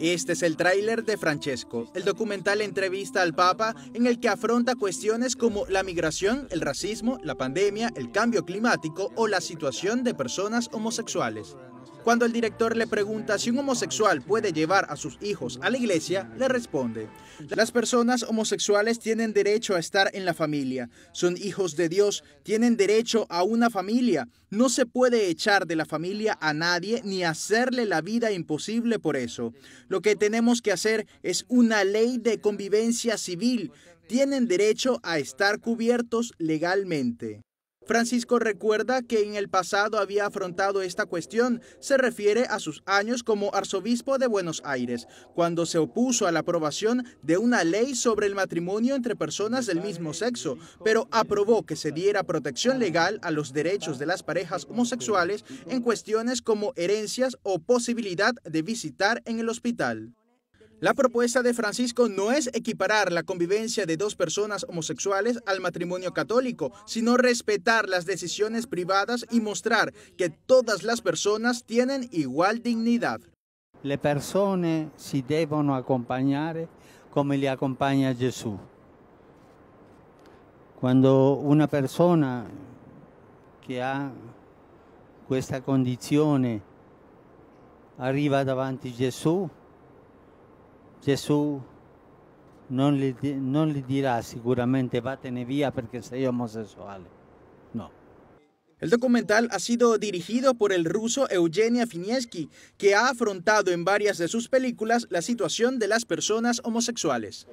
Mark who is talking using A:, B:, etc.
A: Este es el tráiler de Francesco, el documental entrevista al Papa en el que afronta cuestiones como la migración, el racismo, la pandemia, el cambio climático o la situación de personas homosexuales. Cuando el director le pregunta si un homosexual puede llevar a sus hijos a la iglesia, le responde, las personas homosexuales tienen derecho a estar en la familia, son hijos de Dios, tienen derecho a una familia, no se puede echar de la familia a nadie ni hacerle la vida imposible por eso. Lo que tenemos que hacer es una ley de convivencia civil, tienen derecho a estar cubiertos legalmente. Francisco recuerda que en el pasado había afrontado esta cuestión, se refiere a sus años como arzobispo de Buenos Aires, cuando se opuso a la aprobación de una ley sobre el matrimonio entre personas del mismo sexo, pero aprobó que se diera protección legal a los derechos de las parejas homosexuales en cuestiones como herencias o posibilidad de visitar en el hospital. La propuesta de Francisco no es equiparar la convivencia de dos personas homosexuales al matrimonio católico, sino respetar las decisiones privadas y mostrar que todas las personas tienen igual dignidad.
B: Las personas si deben acompañar como le acompaña Jesús. Cuando una persona que ha questa condizione arriva davanti Jesús, Gesù, Jesús no le dirá seguramente va a tener via porque soy homosexual. No.
A: El documental ha sido dirigido por el ruso Eugenia Finieski, que ha afrontado en varias de sus películas la situación de las personas homosexuales.